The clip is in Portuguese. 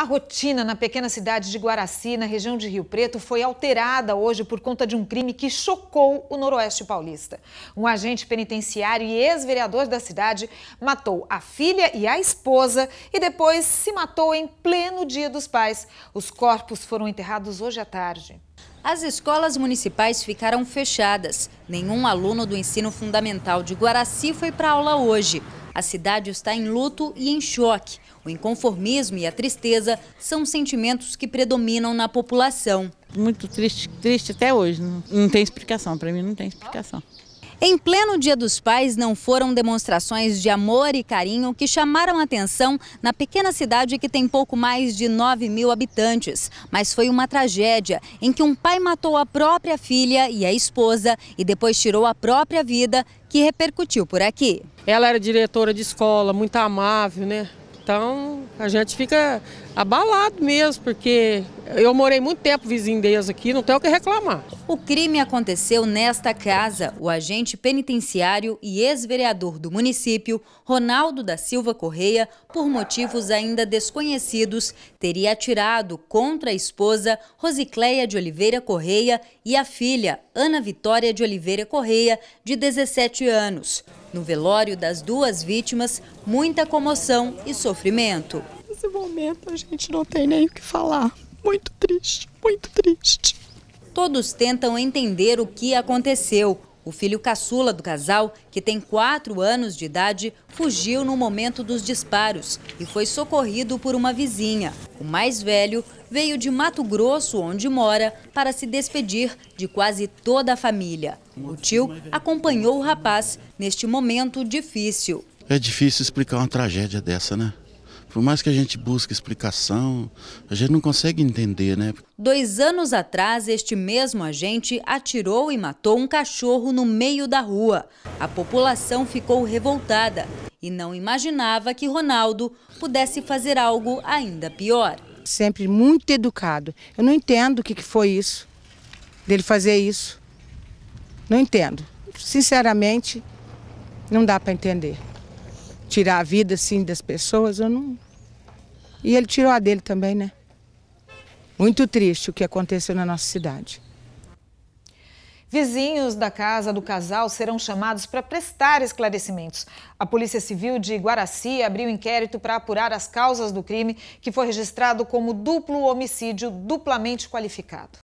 A rotina na pequena cidade de Guaraci, na região de Rio Preto, foi alterada hoje por conta de um crime que chocou o Noroeste Paulista. Um agente penitenciário e ex-vereador da cidade matou a filha e a esposa e depois se matou em pleno Dia dos Pais. Os corpos foram enterrados hoje à tarde. As escolas municipais ficaram fechadas. Nenhum aluno do ensino fundamental de Guaraci foi para aula hoje. A cidade está em luto e em choque. O inconformismo e a tristeza são sentimentos que predominam na população. Muito triste, triste até hoje. Não, não tem explicação, para mim não tem explicação. Em pleno Dia dos Pais, não foram demonstrações de amor e carinho que chamaram atenção na pequena cidade que tem pouco mais de 9 mil habitantes. Mas foi uma tragédia em que um pai matou a própria filha e a esposa e depois tirou a própria vida, que repercutiu por aqui. Ela era diretora de escola, muito amável, né? Então a gente fica abalado mesmo, porque eu morei muito tempo vizinho deles aqui, não tenho o que reclamar. O crime aconteceu nesta casa. O agente penitenciário e ex-vereador do município, Ronaldo da Silva Correia, por motivos ainda desconhecidos, teria atirado contra a esposa Rosicléia de Oliveira Correia e a filha, Ana Vitória de Oliveira Correia, de 17 anos. No velório das duas vítimas, muita comoção e sofrimento. Nesse momento a gente não tem nem o que falar. Muito triste, muito triste. Todos tentam entender o que aconteceu, o filho caçula do casal, que tem 4 anos de idade, fugiu no momento dos disparos e foi socorrido por uma vizinha. O mais velho veio de Mato Grosso, onde mora, para se despedir de quase toda a família. O tio acompanhou o rapaz neste momento difícil. É difícil explicar uma tragédia dessa, né? Por mais que a gente busque explicação, a gente não consegue entender, né? Dois anos atrás, este mesmo agente atirou e matou um cachorro no meio da rua. A população ficou revoltada e não imaginava que Ronaldo pudesse fazer algo ainda pior. Sempre muito educado. Eu não entendo o que foi isso, dele fazer isso. Não entendo. Sinceramente, não dá para entender tirar a vida assim das pessoas, eu não. E ele tirou a dele também, né? Muito triste o que aconteceu na nossa cidade. Vizinhos da casa do casal serão chamados para prestar esclarecimentos. A Polícia Civil de Guaraci abriu inquérito para apurar as causas do crime, que foi registrado como duplo homicídio duplamente qualificado.